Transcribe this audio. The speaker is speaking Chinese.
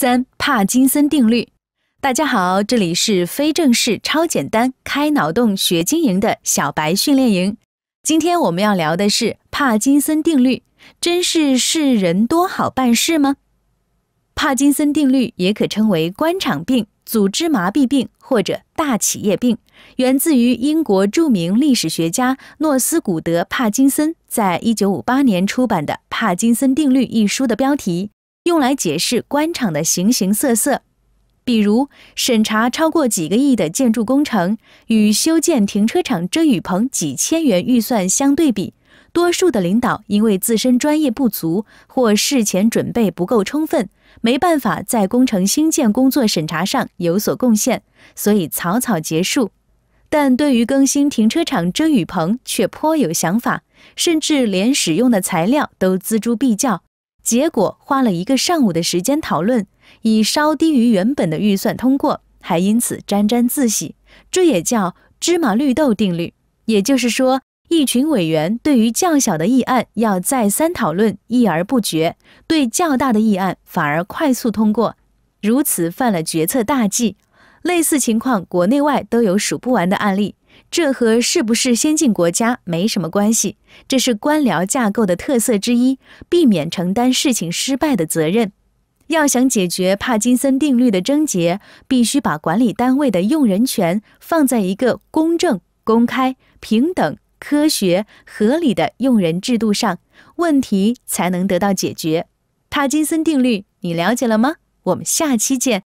三帕金森定律，大家好，这里是非正式超简单开脑洞学经营的小白训练营。今天我们要聊的是帕金森定律，真是事人多好办事吗？帕金森定律也可称为官场病、组织麻痹病或者大企业病，源自于英国著名历史学家诺斯古德帕金森在一九五八年出版的《帕金森定律》一书的标题。用来解释官场的形形色色，比如审查超过几个亿的建筑工程，与修建停车场遮雨棚几千元预算相对比，多数的领导因为自身专业不足或事前准备不够充分，没办法在工程新建工作审查上有所贡献，所以草草结束。但对于更新停车场遮雨棚却颇有想法，甚至连使用的材料都锱铢必较。结果花了一个上午的时间讨论，以稍低于原本的预算通过，还因此沾沾自喜。这也叫芝麻绿豆定律，也就是说，一群委员对于较小的议案要再三讨论议而不决，对较大的议案反而快速通过，如此犯了决策大忌。类似情况，国内外都有数不完的案例。这和是不是先进国家没什么关系，这是官僚架构的特色之一，避免承担事情失败的责任。要想解决帕金森定律的症结，必须把管理单位的用人权放在一个公正、公开、平等、科学、合理的用人制度上，问题才能得到解决。帕金森定律，你了解了吗？我们下期见。